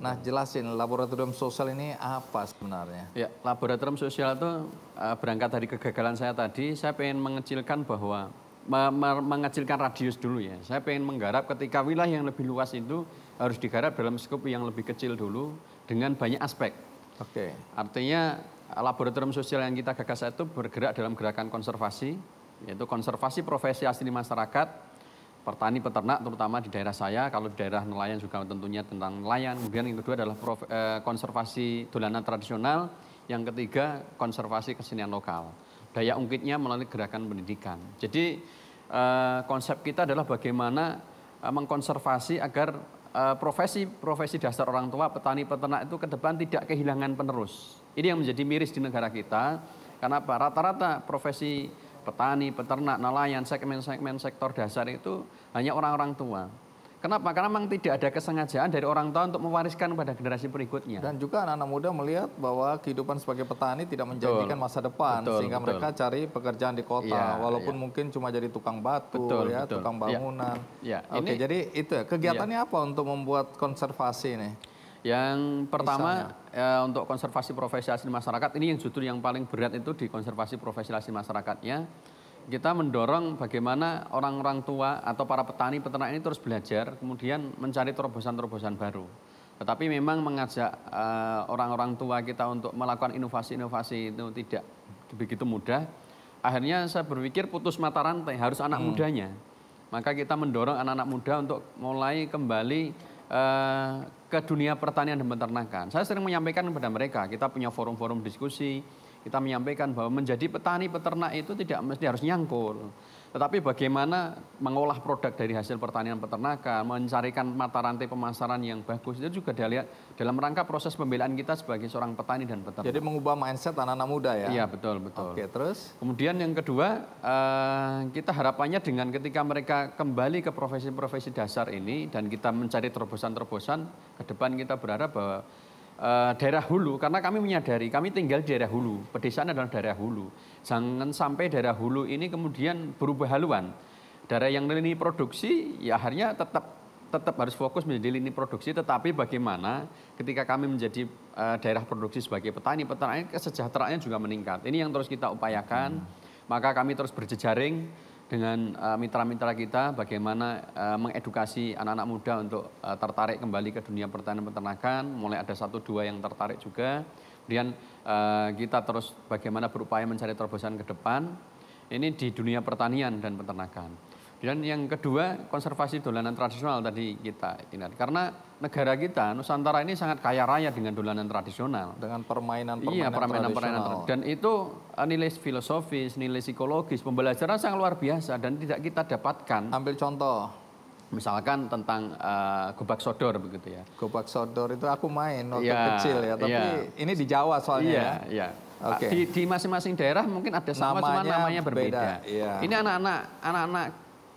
Nah, jelasin laboratorium sosial ini apa sebenarnya? Ya, laboratorium sosial itu eh, berangkat dari kegagalan saya tadi, saya pengen mengecilkan bahwa mengecilkan radius dulu ya. Saya pengen menggarap ketika wilayah yang lebih luas itu harus digarap dalam skop yang lebih kecil dulu dengan banyak aspek. Oke. Okay. Artinya eh, laboratorium sosial yang kita gagas itu bergerak dalam gerakan konservasi, yaitu konservasi profesi asli masyarakat petani peternak terutama di daerah saya, kalau di daerah nelayan juga tentunya tentang nelayan. Kemudian yang kedua adalah prof, eh, konservasi dolanan tradisional, yang ketiga konservasi kesenian lokal. Daya ungkitnya melalui gerakan pendidikan. Jadi eh, konsep kita adalah bagaimana eh, mengkonservasi agar profesi-profesi eh, dasar orang tua, petani peternak itu ke depan tidak kehilangan penerus. Ini yang menjadi miris di negara kita, karena rata-rata profesi petani, peternak, nelayan, segmen-segmen sektor dasar itu hanya orang-orang tua. Kenapa? Karena memang tidak ada kesengajaan dari orang tua untuk mewariskan kepada generasi berikutnya. Dan juga anak-anak muda melihat bahwa kehidupan sebagai petani tidak menjanjikan betul. masa depan, betul, sehingga betul. mereka cari pekerjaan di kota, ya, walaupun ya. mungkin cuma jadi tukang batu, betul, ya, betul. tukang iya. bangunan. Ya. Ya. Oke, Ini, jadi itu ya. Kegiatannya ya. apa untuk membuat konservasi ini? Yang pertama ya, untuk konservasi profesi asli masyarakat ini yang justru yang paling berat itu di konservasi profesi asli masyarakatnya. Kita mendorong bagaimana orang-orang tua atau para petani peternak ini terus belajar, kemudian mencari terobosan-terobosan baru. Tetapi memang mengajak eh, orang-orang uh, tua kita untuk melakukan inovasi-inovasi itu tidak begitu mudah. Akhirnya saya berpikir putus mata rantai harus anak hmm. mudanya. Maka kita mendorong anak-anak muda untuk mulai kembali Eh, ke dunia pertanian dan peternakan. Saya sering menyampaikan kepada mereka, kita punya forum-forum diskusi, kita menyampaikan bahwa menjadi petani peternak itu tidak mesti harus nyangkul. Tetapi bagaimana mengolah produk dari hasil pertanian peternakan, mencarikan mata rantai pemasaran yang bagus, itu juga dilihat dalam rangka proses pembelaan kita sebagai seorang petani dan peternak. Jadi mengubah mindset anak-anak muda ya? Iya, betul, betul. Oke, terus? Kemudian yang kedua, eh, kita harapannya dengan ketika mereka kembali ke profesi-profesi dasar ini, dan kita mencari terobosan-terobosan, ke depan kita berharap bahwa Eh, daerah hulu karena kami menyadari kami tinggal di daerah hulu. Pedesaan adalah daerah hulu. Jangan sampai daerah hulu ini kemudian berubah haluan. Daerah yang lini produksi ya akhirnya tetap tetap harus fokus menjadi lini produksi tetapi bagaimana ketika kami menjadi uh, daerah produksi sebagai petani petani kesejahteraannya juga meningkat. Ini yang terus kita upayakan. Hmm. Maka kami terus berjejaring dengan eh, mitra-mitra kita bagaimana eh, mengedukasi anak-anak muda untuk eh, tertarik kembali ke dunia pertanian peternakan. Mulai ada satu dua yang tertarik juga. Kemudian kita terus bagaimana berupaya mencari terobosan ke depan. Ini di dunia pertanian dan peternakan. Dan yang kedua konservasi dolanan tradisional tadi kita ingat karena negara kita Nusantara ini sangat kaya raya dengan dolanan tradisional dengan permainan permainan, iya, permainan, tradisional. permainan dan itu eh, nilai filosofis nilai psikologis pembelajaran sangat luar biasa dan tidak kita dapatkan ambil contoh misalkan tentang uh, gobak sodor begitu ya gobak sodor itu aku main waktu ya, kecil ya tapi ya. ini di Jawa soalnya iya, ya, ya. Okay. di di masing-masing daerah mungkin ada sama namanya, cuma namanya berbeda, berbeda. Ya. ini anak-anak anak-anak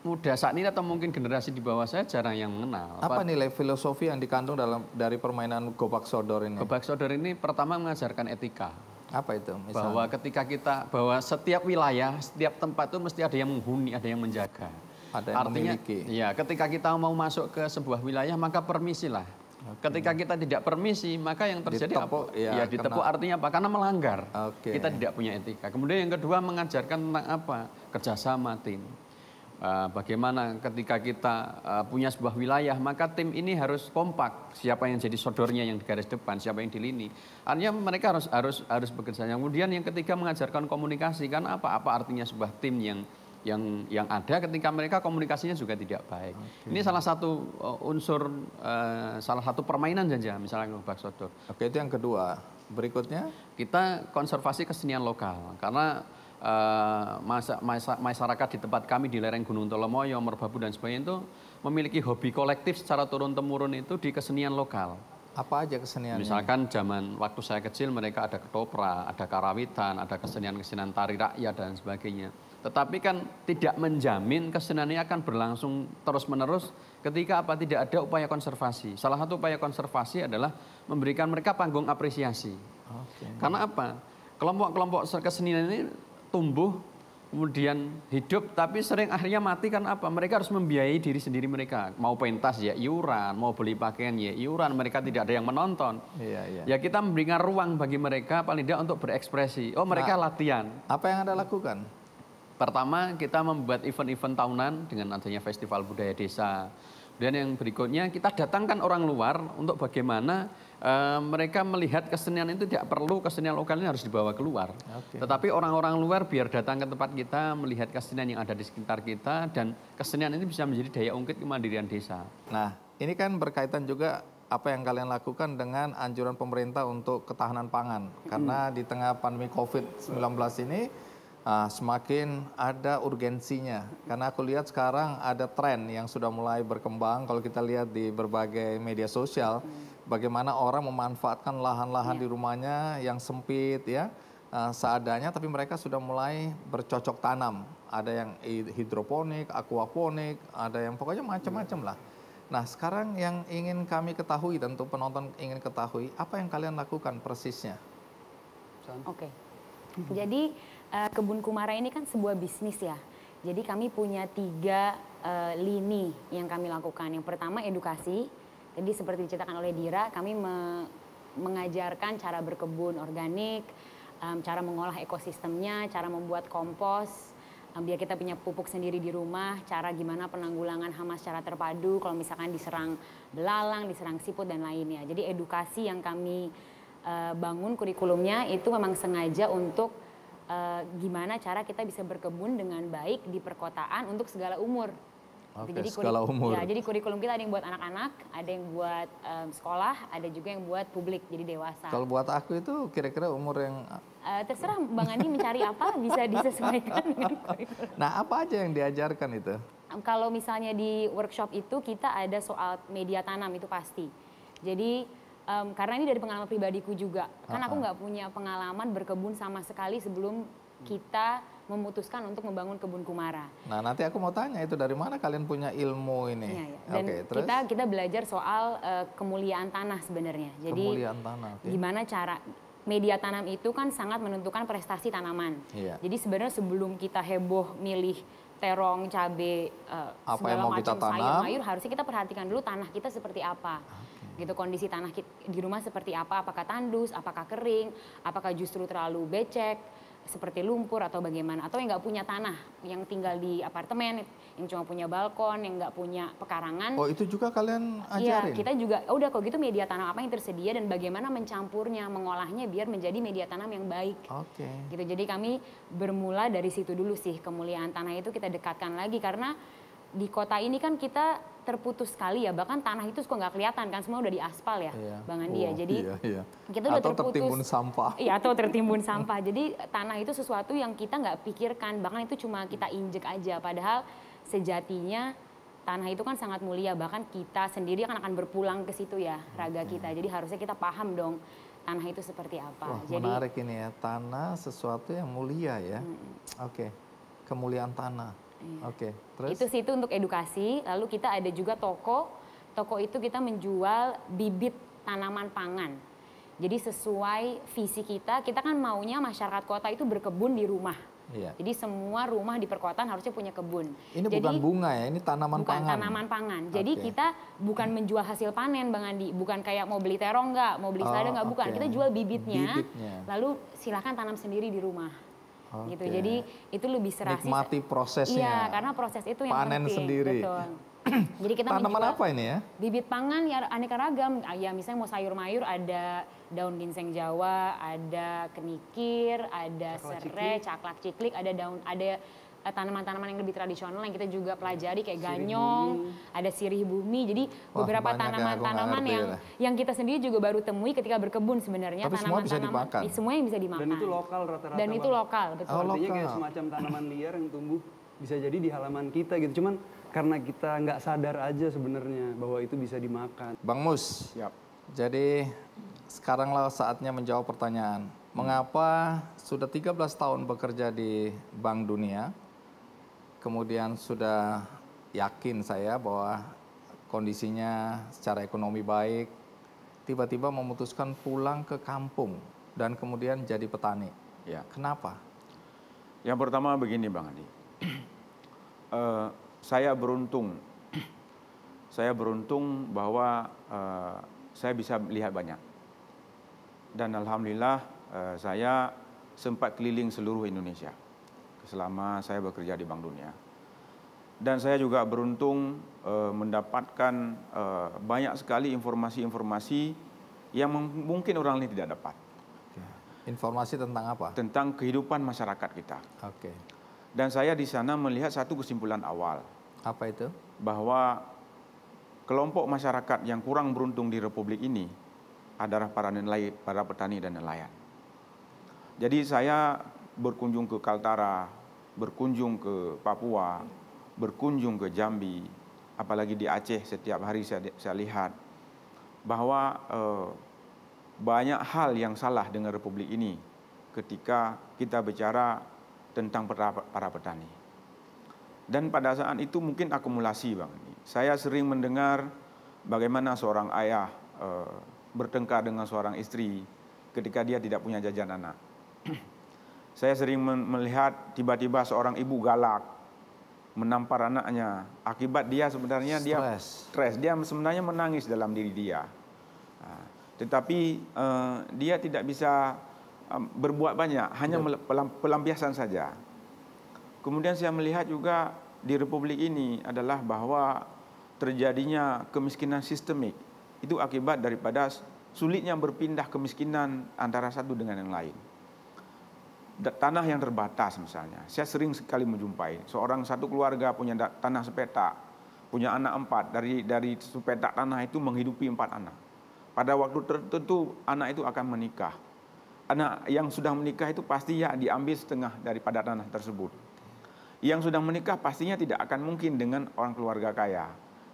muda saat ini atau mungkin generasi di bawah saya jarang yang mengenal. Apa, Pat nilai filosofi yang dikandung dalam dari permainan gobak sodor ini? Gobak sodor ini pertama mengajarkan etika. Apa itu? Misalnya? Bahwa ketika kita bahwa setiap wilayah, setiap tempat itu mesti ada yang menghuni, ada yang menjaga. Ada yang Artinya, memiliki. Ya, ketika kita mau masuk ke sebuah wilayah maka permisilah. Okay. Ketika kita tidak permisi, maka yang terjadi ditepuk, apa? Ya, ya ditepu kena... artinya apa? Karena melanggar. Okay. Kita tidak punya etika. Kemudian yang kedua mengajarkan tentang apa? Kerjasama tim. Eh, bagaimana ketika kita eh, punya sebuah wilayah, maka tim ini harus kompak. Siapa yang jadi sodornya yang di garis depan, siapa yang di lini. Artinya mereka harus harus harus bekerja. Kemudian yang ketiga mengajarkan komunikasi kan apa apa artinya sebuah tim yang yang yang ada ketika mereka komunikasinya juga tidak baik. Okay. Ini salah satu eh, unsur salah satu permainan saja misalnya ngebak sodor. Oke, itu yang kedua. Berikutnya kita konservasi kesenian lokal karena Eh, masyarakat di tempat kami di lereng Gunung Tolomoyo, Merbabu dan sebagainya itu memiliki hobi kolektif secara turun-temurun itu di kesenian lokal. Apa aja kesenian? Misalkan zaman waktu saya kecil mereka ada ketopra, ada karawitan, ada kesenian-kesenian tari rakyat dan sebagainya. Tetapi kan tidak menjamin kesenian ini akan berlangsung terus-menerus ketika apa tidak ada upaya konservasi. Salah satu upaya konservasi adalah memberikan mereka panggung apresiasi. Okay. Karena apa? Kelompok-kelompok kesenian ini tumbuh, kemudian hidup, tapi sering akhirnya mati karena apa? Mereka harus membiayai diri sendiri mereka. Mau pentas ya iuran, mau beli pakaian ya iuran, mereka tidak ada yang menonton. Iya, iya. Ya kita memberikan ruang bagi mereka paling tidak untuk berekspresi. Oh mereka nah, latihan. Apa yang Anda lakukan? Pertama kita membuat event-event tahunan dengan adanya festival budaya desa. dan yang berikutnya kita datangkan orang luar untuk bagaimana Eh, mereka melihat kesenian itu tidak perlu kesenian lokal ini harus dibawa keluar. Okay. Tetapi orang-orang luar biar datang ke tempat kita melihat kesenian yang ada di sekitar kita dan kesenian ini bisa menjadi daya ungkit kemandirian desa. Nah, ini kan berkaitan juga apa yang kalian lakukan dengan anjuran pemerintah untuk ketahanan pangan karena hmm. di tengah pandemi Covid-19 ini uh, semakin ada urgensinya. Karena aku lihat sekarang ada tren yang sudah mulai berkembang kalau kita lihat di berbagai media sosial bagaimana orang memanfaatkan lahan-lahan ya. di iya. rumahnya yang sempit ya eh, seadanya tapi mereka sudah mulai bercocok tanam. Ada yang hidroponik, aquaponik, ada yang pokoknya macam-macam iya. lah. Nah, sekarang yang ingin kami ketahui tentu penonton ingin ketahui apa yang kalian lakukan persisnya. Oke. Okay. Jadi eh, kebun kumara ini kan sebuah bisnis ya. Jadi kami punya tiga eh, lini yang kami lakukan. Yang pertama edukasi, jadi seperti diceritakan oleh Dira, kami me mengajarkan cara berkebun organik, um, cara mengolah ekosistemnya, cara membuat kompos, um, biar kita punya pupuk sendiri di rumah, cara gimana penanggulangan hama secara terpadu kalau misalkan diserang belalang, diserang siput dan lainnya. Jadi edukasi yang kami uh, bangun kurikulumnya itu memang sengaja untuk uh, gimana cara kita bisa berkebun dengan baik di perkotaan untuk segala umur Okay, jadi skala umur. Ya, jadi kurikulum kita ada yang buat anak-anak, ada yang buat um, sekolah, ada juga yang buat publik, jadi dewasa. Kalau buat aku itu kira-kira umur yang uh, terserah Bang Andi mencari apa bisa disesuaikan dengan kurikulum. Nah, apa aja yang diajarkan itu? Kalau misalnya di workshop itu kita ada soal media tanam itu pasti. Jadi um, karena ini dari pengalaman pribadiku juga, kan aku ah, ah. nggak punya pengalaman berkebun sama sekali sebelum kita memutuskan untuk membangun kebun kumara. Nah, nanti aku mau tanya itu dari mana kalian punya ilmu ini? Ya, ya. Dan okay, terus? kita kita belajar soal uh, kemuliaan tanah sebenarnya. Jadi kemuliaan tanah. Okay. Gimana cara media tanam itu kan sangat menentukan prestasi tanaman. Ya. Jadi sebenarnya sebelum kita heboh milih terong, cabai, uh, eh, apa yang mau macam kita tanam, sayur, harusnya kita perhatikan dulu tanah kita seperti apa. Okay gitu kondisi tanah di rumah seperti apa apakah tandus apakah kering apakah justru terlalu becek seperti lumpur atau bagaimana atau yang nggak punya tanah yang tinggal di apartemen yang cuma punya balkon yang nggak punya pekarangan oh itu juga kalian iya, ajarin ya kita juga oh, udah kok gitu media tanam apa yang tersedia dan bagaimana mencampurnya mengolahnya biar menjadi media tanam yang baik oke okay. gitu jadi kami bermula dari situ dulu sih kemuliaan tanah itu kita dekatkan lagi karena di kota ini kan kita terputus sekali ya bahkan tanah itu suka nggak kelihatan kan semua udah di aspal ya iya. bang Andi ya jadi iya, iya. kita udah atau terputus tertimbun sampah iya atau tertimbun sampah jadi tanah itu sesuatu yang kita nggak pikirkan bahkan itu cuma kita injek aja padahal sejatinya tanah itu kan sangat mulia bahkan kita sendiri kan akan berpulang ke situ ya raga kita jadi harusnya kita paham dong tanah itu seperti apa Wah, jadi menarik ini ya tanah sesuatu yang mulia ya hmm. oke okay. kemuliaan tanah Iya. Oke. Okay, Itu situ untuk edukasi. Lalu kita ada juga toko. Toko itu kita menjual bibit tanaman pangan. Jadi sesuai visi kita, kita kan maunya masyarakat kota itu berkebun di rumah. Iya. Jadi semua rumah di perkotaan harusnya punya kebun. Ini Jadi, bukan bunga ya, ini tanaman bukan pangan. tanaman pangan. Jadi kita bukan menjual hasil panen Bang Andi, bukan kayak mau beli terong nggak, mau beli selada oh, nggak, bukan. Okay. Kita jual bibitnya, bibitnya, lalu silakan tanam sendiri di rumah. Okay. gitu. Jadi itu lebih serasi. Nikmati prosesnya. Iya, karena proses itu yang Panen penting. sendiri. Betul. Jadi kita tanaman apa ini ya? Bibit pangan ya aneka ragam. Ah, ya misalnya mau sayur mayur ada daun ginseng Jawa, ada kenikir, ada serai, caklak ciklik, ada daun ada tanaman-tanaman yang lebih tradisional yang kita juga pelajari kayak ganyong, sirih ada sirih bumi. Jadi Wah, beberapa ya, tanaman-tanaman yang lah. Ya. yang kita sendiri juga baru temui ketika berkebun sebenarnya tanaman tanaman, semua bisa tanaman, dimakan. Iya, semua yang bisa dimakan. Dan itu lokal rata-rata. Dan itu lokal, betul. Oh, lokal. kayak semacam tanaman liar yang tumbuh bisa jadi di halaman kita gitu. Cuman karena kita nggak sadar aja sebenarnya bahwa itu bisa dimakan. Bang Mus. Yap. Jadi sekaranglah saatnya menjawab pertanyaan. Mengapa sudah 13 tahun bekerja di Bank Dunia, kemudian sudah yakin saya bahwa kondisinya secara ekonomi baik, tiba-tiba memutuskan pulang ke kampung dan kemudian jadi petani. Ya. Kenapa? Yang pertama begini Bang Andi, uh, eh, saya beruntung, saya beruntung bahwa uh, saya bisa melihat banyak. Dan alhamdulillah uh, saya sempat keliling seluruh Indonesia selama saya bekerja di Bank Dunia. Dan saya juga beruntung uh, mendapatkan uh, banyak sekali informasi-informasi yang mungkin orang lain tidak dapat. Informasi tentang apa? Tentang kehidupan masyarakat kita. Oke. Okay. Dan saya di sana melihat satu kesimpulan awal. Apa itu? Bahwa kelompok masyarakat yang kurang beruntung di republik ini adalah para nelayan, para petani dan nelayan. Jadi saya berkunjung ke Kaltara, berkunjung ke Papua, berkunjung ke Jambi, apalagi di Aceh setiap hari saya, saya lihat bahwa eh, banyak hal yang salah dengan republik ini ketika kita bicara tentang para, petani. Dan pada saat itu mungkin akumulasi bang. Saya sering mendengar bagaimana seorang ayah e, bertengkar dengan seorang istri ketika dia tidak punya jajan anak saya sering melihat tiba-tiba seorang ibu galak menampar anaknya. Akibat dia sebenarnya stress. dia stres. Dia sebenarnya menangis dalam diri dia. tetapi eh, dia tidak bisa berbuat banyak, hanya iya. pelampiasan saja. Kemudian saya melihat juga di republik ini adalah bahwa terjadinya kemiskinan sistemik. Itu akibat daripada sulitnya berpindah kemiskinan antara satu dengan yang lain tanah yang terbatas misalnya. Saya sering sekali menjumpai seorang satu keluarga punya tanah sepetak, punya anak empat dari dari sepetak tanah itu menghidupi empat anak. Pada waktu tertentu anak itu akan menikah. Anak yang sudah menikah itu pasti ya diambil setengah daripada tanah tersebut. Yang sudah menikah pastinya tidak akan mungkin dengan orang keluarga kaya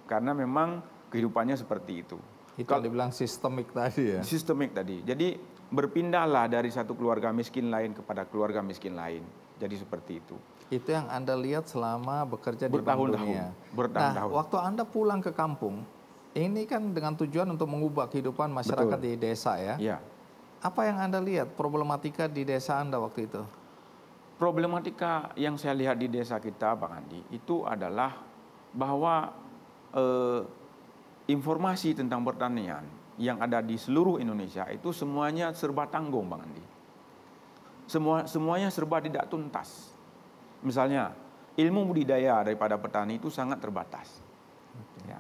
karena memang kehidupannya seperti itu. Itu dibilang sistemik tadi ya. Sistemik tadi. Jadi berpindahlah dari satu keluarga miskin lain kepada keluarga miskin lain. Jadi seperti itu. Itu yang Anda lihat selama bekerja bertahun di Bank Dunia. Bertahun-tahun. Nah, waktu Anda pulang ke kampung, ini kan dengan tujuan untuk mengubah kehidupan masyarakat Betul. di desa ya. ya. Apa yang Anda lihat problematika di desa Anda waktu itu? Problematika yang saya lihat di desa kita, Bang Andi, itu adalah bahwa eh, informasi tentang pertanian yang ada di seluruh Indonesia itu semuanya serba tanggung Bang Andi. Semua semuanya serba tidak tuntas. Misalnya, ilmu budidaya daripada petani itu sangat terbatas. Ya.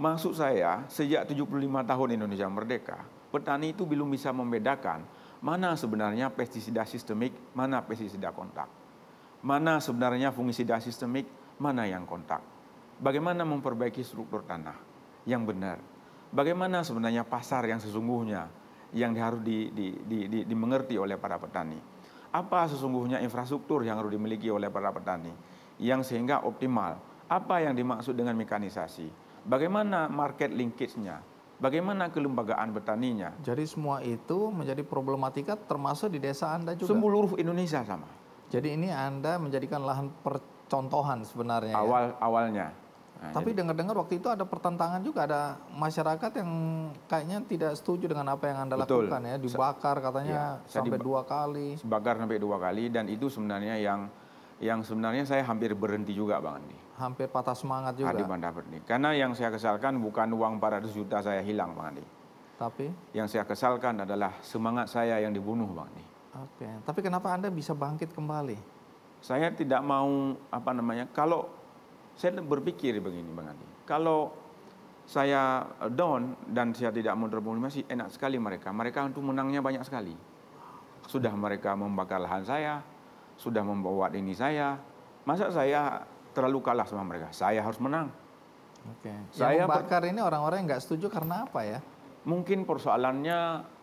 Maksud saya, sejak 75 tahun Indonesia merdeka, petani itu belum bisa membedakan mana sebenarnya pestisida sistemik, mana pestisida kontak. Mana sebenarnya fungisida sistemik, mana yang kontak. Bagaimana memperbaiki struktur tanah yang benar bagaimana sebenarnya pasar yang sesungguhnya yang harus di, di, di, di, dimengerti oleh para petani. Apa sesungguhnya infrastruktur yang harus dimiliki oleh para petani yang sehingga optimal? Apa yang dimaksud dengan mekanisasi? Bagaimana market linkage-nya? Bagaimana kelembagaan petaninya? Jadi semua itu menjadi problematika termasuk di desa Anda juga. Seluruh Indonesia sama. Jadi ini Anda menjadikan lahan percontohan sebenarnya. Ya. Awal ya? awalnya Nah, Tapi dengar-dengar waktu itu ada pertentangan juga ada masyarakat yang kayaknya tidak setuju dengan apa yang anda betul. lakukan ya dibakar katanya ya, sampai dua kali. Dibakar sampai dua kali dan itu sebenarnya yang yang sebenarnya saya hampir berhenti juga bang Andi. Hampir patah semangat juga. Adi Banda berhenti. Karena yang saya kesalkan bukan uang 400 juta saya hilang bang Andi. Tapi yang saya kesalkan adalah semangat saya yang dibunuh bang Andi. Oke. Tapi kenapa anda bisa bangkit kembali? Saya tidak mau apa namanya kalau saya berpikir begini Bang Adi. Kalau saya down dan saya tidak mau masih enak sekali mereka. Mereka untuk menangnya banyak sekali. Sudah mereka membakar lahan saya, sudah membawa ini saya. Masa saya terlalu kalah sama mereka? Saya harus menang. Oke. Saya yang membakar ini orang-orang yang nggak setuju karena apa ya? Mungkin persoalannya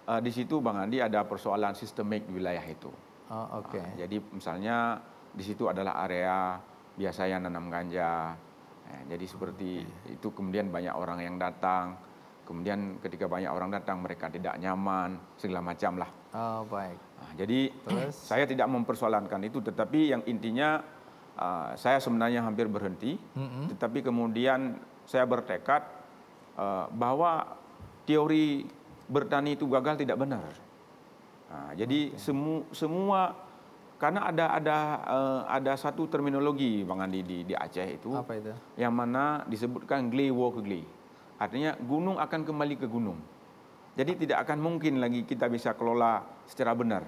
uh, di situ Bang Andi ada persoalan sistemik di wilayah itu. Oh, Oke. Okay. Uh, jadi misalnya di situ adalah area biasa biasanya nanam ganja. Ya, jadi seperti okay. Iya. itu kemudian banyak orang yang datang. Kemudian ketika banyak orang datang mereka tidak nyaman segala macam lah. Oh baik. Nah, jadi Terus? saya tidak mempersoalankan itu, tetapi yang intinya uh, saya sebenarnya hampir berhenti, mm -hmm. tetapi kemudian saya bertekad uh, bahwa teori bertani itu gagal tidak benar. Nah, jadi okay. semu semua karena ada ada uh, ada satu terminologi Bang Andi di di Aceh itu. Apa itu? Yang mana disebutkan gley walk gley. Artinya gunung akan kembali ke gunung. Jadi tidak akan mungkin lagi kita bisa kelola secara benar.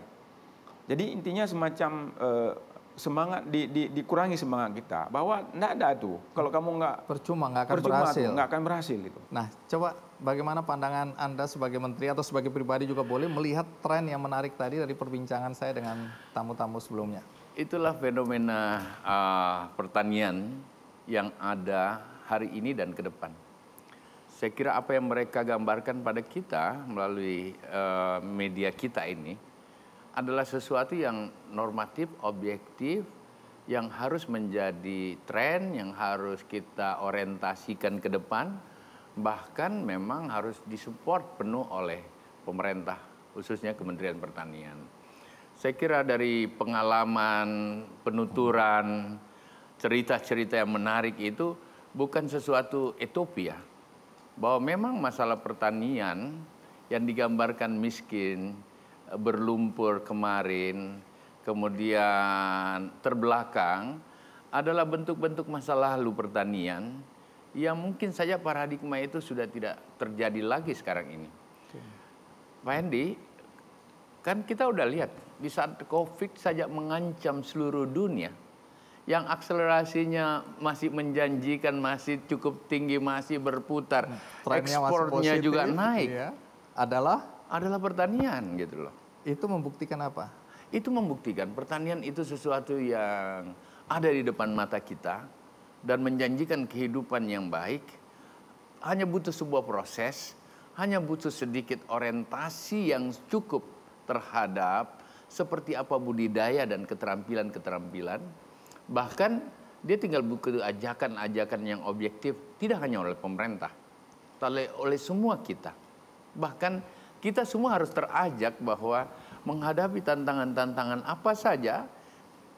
Jadi intinya semacam uh, semangat di, di, dikurangi semangat kita bahwa tidak ada tuh kalau kamu nggak percuma nggak akan percuma berhasil nggak akan berhasil itu nah coba bagaimana pandangan anda sebagai menteri atau sebagai pribadi juga boleh melihat tren yang menarik tadi dari perbincangan saya dengan tamu-tamu sebelumnya itulah fenomena uh, pertanian yang ada hari ini dan ke depan saya kira apa yang mereka gambarkan pada kita melalui uh, media kita ini adalah sesuatu yang normatif, objektif, yang harus menjadi tren, yang harus kita orientasikan ke depan, bahkan memang harus disupport penuh oleh pemerintah, khususnya Kementerian Pertanian. Saya kira dari pengalaman, penuturan, cerita-cerita yang menarik itu bukan sesuatu etopia. Bahwa memang masalah pertanian yang digambarkan miskin, berlumpur kemarin, kemudian terbelakang adalah bentuk-bentuk masalah lalu pertanian yang mungkin saja paradigma itu sudah tidak terjadi lagi sekarang ini. Oke. Pak Hendy, kan kita udah lihat di saat COVID saja mengancam seluruh dunia, yang akselerasinya masih menjanjikan, masih cukup tinggi, masih berputar, ekspornya juga ya, naik. Ya. Adalah adalah pertanian gitu loh. Itu membuktikan apa? Itu membuktikan pertanian itu sesuatu yang ada di depan mata kita dan menjanjikan kehidupan yang baik. Hanya butuh sebuah proses, hanya butuh sedikit orientasi yang cukup terhadap seperti apa budidaya dan keterampilan-keterampilan. Bahkan dia tinggal buku ajakan-ajakan yang objektif tidak hanya oleh pemerintah, tapi oleh semua kita. Bahkan kita semua harus terajak bahwa menghadapi tantangan-tantangan apa saja,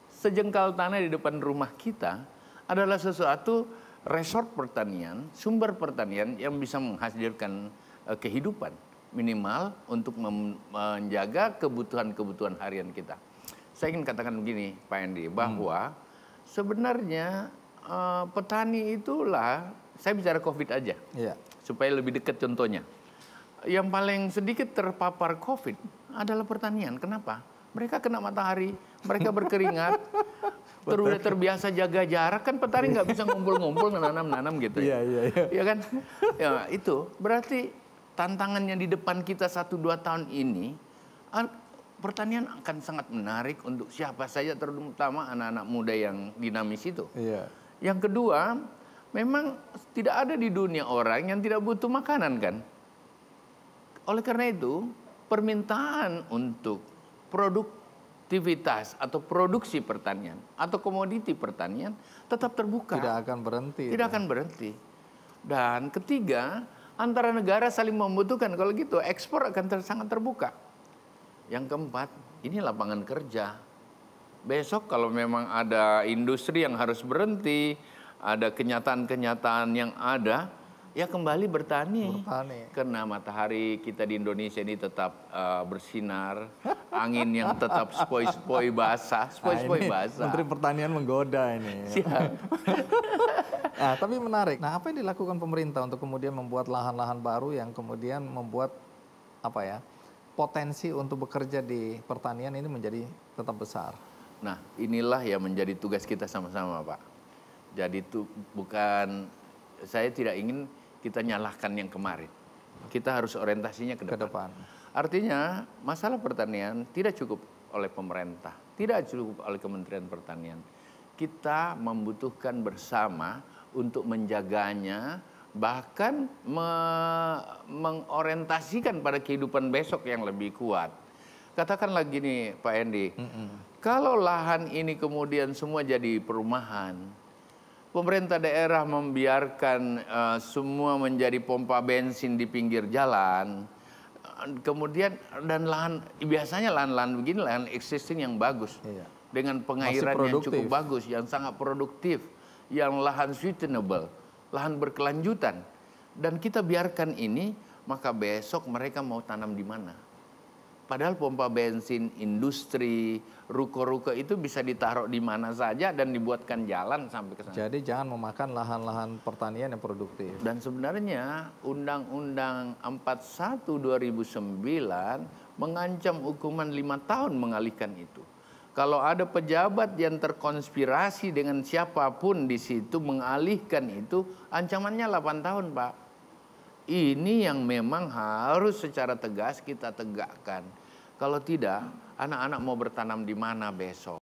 sejengkal tanah di depan rumah kita adalah sesuatu resort pertanian, sumber pertanian yang bisa menghasilkan eh, kehidupan minimal untuk menjaga kebutuhan-kebutuhan harian kita. Saya ingin katakan begini, Pak Endi, hmm. bahwa sebenarnya eh, petani itulah saya bicara COVID aja, yeah. supaya lebih dekat contohnya yang paling sedikit terpapar COVID adalah pertanian. Kenapa? Mereka kena matahari, mereka berkeringat, terus terbiasa jaga jarak kan petani nggak bisa ngumpul-ngumpul nanam-nanam gitu ya. Iya iya iya. Ya kan? Ya itu berarti tantangan yang di depan kita satu dua tahun ini pertanian akan sangat menarik untuk siapa saja terutama anak-anak muda yang dinamis itu. Iya. Yang kedua, memang tidak ada di dunia orang yang tidak butuh makanan kan. Oleh karena itu, permintaan untuk produktivitas atau produksi pertanian atau komoditi pertanian tetap terbuka. Tidak akan berhenti. Tidak ya. akan berhenti. Dan ketiga, antara negara saling membutuhkan. Kalau gitu, ekspor akan ter sangat terbuka. Yang keempat, ini lapangan kerja. Besok kalau memang ada industri yang harus berhenti, ada kenyataan-kenyataan yang ada, ya kembali bertani. Bertani. Karena matahari kita di Indonesia ini tetap uh, bersinar, angin yang tetap spoi-spoi basah, spoi-spoi nah, basah. Menteri Pertanian menggoda ini. nah, tapi menarik. Nah, apa yang dilakukan pemerintah untuk kemudian membuat lahan-lahan baru yang kemudian membuat apa ya? potensi untuk bekerja di pertanian ini menjadi tetap besar. Nah, inilah yang menjadi tugas kita sama-sama, Pak. Jadi itu bukan saya tidak ingin kita nyalahkan yang kemarin. Kita harus orientasinya ke depan. Ke depan. Artinya masalah pertanian tidak cukup oleh pemerintah, tidak cukup oleh Kementerian Pertanian. Kita membutuhkan bersama untuk menjaganya, bahkan me mengorientasikan pada kehidupan besok yang lebih kuat. Katakan lagi nih Pak Endi, mm -mm. kalau lahan ini kemudian semua jadi perumahan, pemerintah daerah membiarkan uh, semua menjadi pompa bensin di pinggir jalan, eh, kemudian dan lahan biasanya lahan-lahan begini lahan existing yang bagus iya. dengan pengairan yang cukup bagus, yang sangat produktif, yang lahan sustainable, lahan berkelanjutan, dan kita biarkan ini, maka besok mereka mau tanam di mana? Padahal pompa bensin, industri, ruko-ruko itu bisa ditaruh di mana saja dan dibuatkan jalan sampai ke sana. Jadi jangan memakan lahan-lahan pertanian yang produktif. Dan sebenarnya Undang-Undang 41 2009 mengancam hukuman lima tahun mengalihkan itu. Kalau ada pejabat yang terkonspirasi dengan siapapun di situ mengalihkan itu, ancamannya 8 tahun, Pak. Ini yang memang harus secara tegas kita tegakkan. Kalau tidak, anak-anak mau bertanam di mana besok?